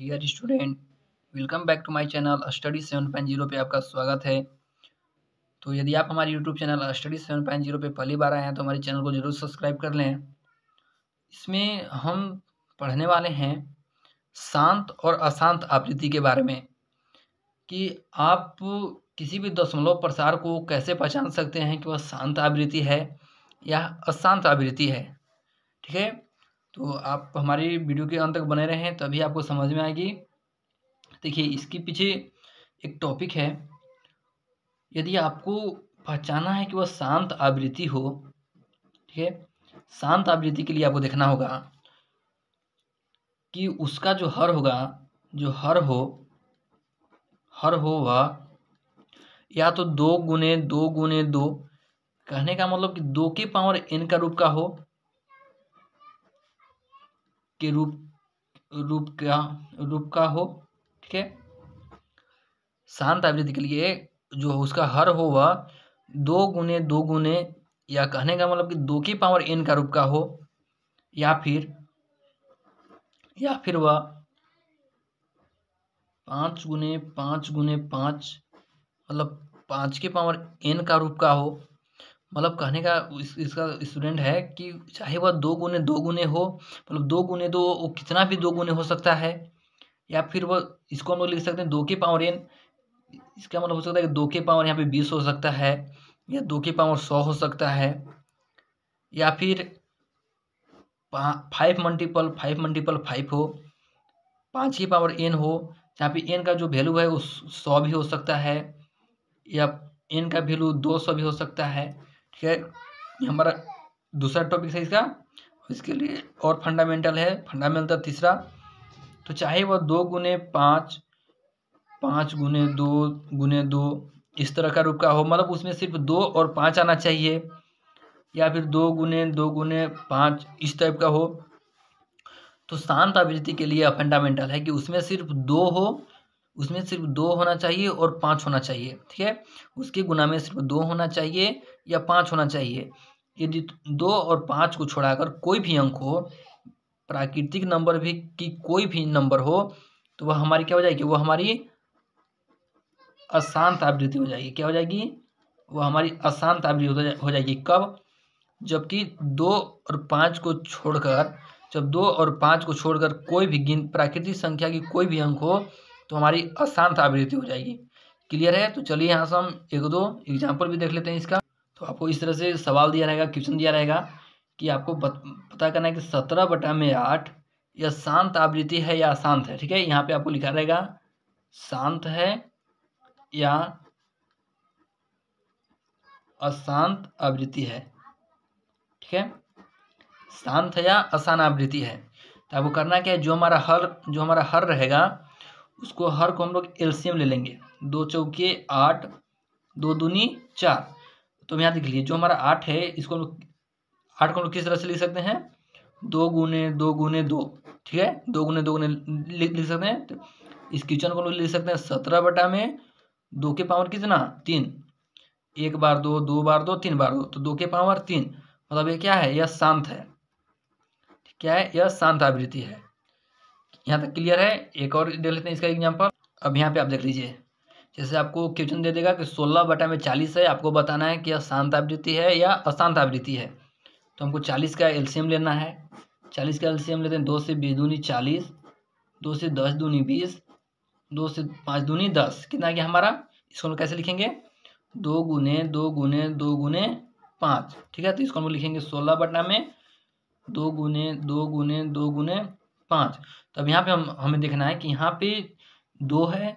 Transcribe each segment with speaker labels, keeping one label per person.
Speaker 1: dear student welcome back to my channel study seven point zero पर आपका स्वागत है तो यदि आप हमारे YouTube channel study seven point zero पर पहली बार आए हैं तो हमारे चैनल को जरूर सब्सक्राइब कर लें इसमें हम पढ़ने वाले हैं शांत और अशांत आवृत्ति के बारे में कि आप किसी भी दशमलव प्रसार को कैसे पहचान सकते हैं कि वह शांत आवृत्ति है या अशांत आवृत्ति है ठीक है तो आप हमारी वीडियो के अंत तक बने रहें तभी आपको समझ में आएगी देखिए इसके पीछे एक टॉपिक है यदि आपको पहचाना है कि वह शांत आवृत्ति हो ठीक है शांत आवृत्ति के लिए आपको देखना होगा कि उसका जो हर होगा जो हर हो हर हो वह या तो दो गुने दो गुने दो कहने का मतलब कि दो के पावर एन का रूप का हो के रूप रूप का रूप का हो ठीक है शांत आवृत्ति के लिए जो उसका हर हो वह दो गुने दो गुने या कहने का मतलब कि दो की पावर एन का रूप का हो या फिर या फिर वह पाँच गुने पाँच गुने पाँच मतलब पाँच के पावर एन का रूप का हो मतलब कहने का इस, इसका स्टूडेंट है कि चाहे वह दो गुने दो गुने हो मतलब दो गुने दो तो वो कितना भी दो गुने हो सकता है या फिर वह इसको हम लोग लिख सकते हैं दो के पावर एन इसका मतलब हो सकता है कि दो के पावर यहाँ पे बीस हो सकता है या दो के पावर सौ हो सकता है या फिर five multiple five multiple five हो पाँच की पावर एन हो यहाँ पे एन का जो वैल्यू है वो सौ भी हो सकता है या एन का वैल्यू दो सौ भी हो सकता है ठीक है हमारा दूसरा टॉपिक है इसका इसके लिए और फंडामेंटल है फंडामेंटल तीसरा तो चाहे वह दो गुने पाँच पाँच गुने दो गुने दो इस तरह का रूप का हो मतलब उसमें सिर्फ दो और पाँच आना चाहिए या फिर दो गुने दो गुने पाँच इस टाइप का हो तो शांत आवृत्ति के लिए फंडामेंटल है कि उसमें सिर्फ दो हो उसमें सिर्फ दो होना चाहिए और पाँच होना चाहिए ठीक है उसके गुना में सिर्फ दो होना चाहिए या पाँच होना चाहिए यदि दो और पाँच को छोड़ाकर कोई भी अंक हो प्राकृतिक नंबर भी की कोई भी नंबर हो तो वह हमारी क्या हो जाएगी वह हमारी अशांत आवृत्ति हो जाएगी क्या हो जाएगी वह हमारी अशांत आवृत्ति हो जाएगी कब जबकि दो और पाँच को छोड़कर जब दो और पाँच को छोड़कर कोई भी गिन प्राकृतिक संख्या की कोई भी अंक हो तो हमारी अशांत आवृत्ति हो जाएगी क्लियर है तो चलिए यहाँ से हम एक दो एग्जाम्पल भी देख लेते हैं इसका तो आपको इस तरह से सवाल दिया रहेगा क्वेश्चन दिया रहेगा कि आपको पता करना है कि सत्रह बटा में आठ यह शांत आवृत्ति है या अशांत है ठीक है यहाँ पे आपको लिखा रहेगा शांत है या अशांत आवृत्ति है ठीक है शांत है या अशान आवृत्ति है तो आपको करना क्या है जो हमारा हर जो हमारा हर रहेगा उसको हर को हम लोग एल्शियम ले लेंगे दो चौके आठ दो दूनी चार तो हम यहाँ देख लीजिए जो हमारा आठ है इसको हम लोग आठ को हम लोग किस तरह से लिख सकते हैं दो गुने दो गुने दो ठीक है दो गुने दो गुने लिख लिख सकते हैं तो इस क्वेश्चन को हम लोग लिख सकते हैं सत्रह बटा में दो के पावर कितना तीन एक बार दो दो बार दो तीन बार दो तो दो के पावर तीन मतलब ये क्या है यह शांत है क्या है यह शांत आवृत्ति है यहाँ तक क्लियर है एक और देख लेते हैं इसका एग्जाम्पल अब यहाँ पे आप देख लीजिए जैसे आपको क्वेश्चन दे देगा कि सोलह बटा में चालीस है आपको बताना है कि यह शांत आवृत्ति है या अशांत आवृत्ति है तो हमको चालीस का एलसीएम लेना है चालीस का एल्शियम लेते हैं दो से बीस दूनी चालीस दो से दस दूनी बीस दो से पाँच दूनी दस कितना गया हमारा इसको हम कैसे लिखेंगे दो गुने दो गुने दो गुने पाँच ठीक है तो इसको हम लिखेंगे सोलह बटा में दो गुने दो गुने दो गुने पाँच तो अब यहाँ पे हम हमें देखना है कि यहाँ पे दो है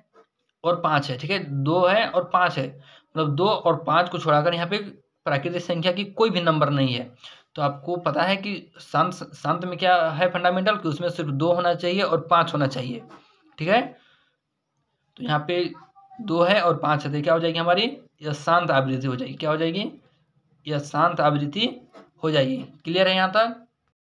Speaker 1: और पाँच है ठीक है दो है और पाँच है मतलब दो और पाँच को कर यहाँ पे प्राकृतिक संख्या की कोई भी नंबर नहीं है तो आपको पता है कि शांत शांत में क्या है फंडामेंटल कि उसमें सिर्फ दो होना चाहिए और पाँच होना चाहिए ठीक है तो यहाँ पे दो है और पाँच है तो क्या हो जाएगी हमारी यह शांत आवृत्ति हो जाएगी क्या हो जाएगी यह शांत आवृत्ति हो जाएगी क्लियर है यहाँ तक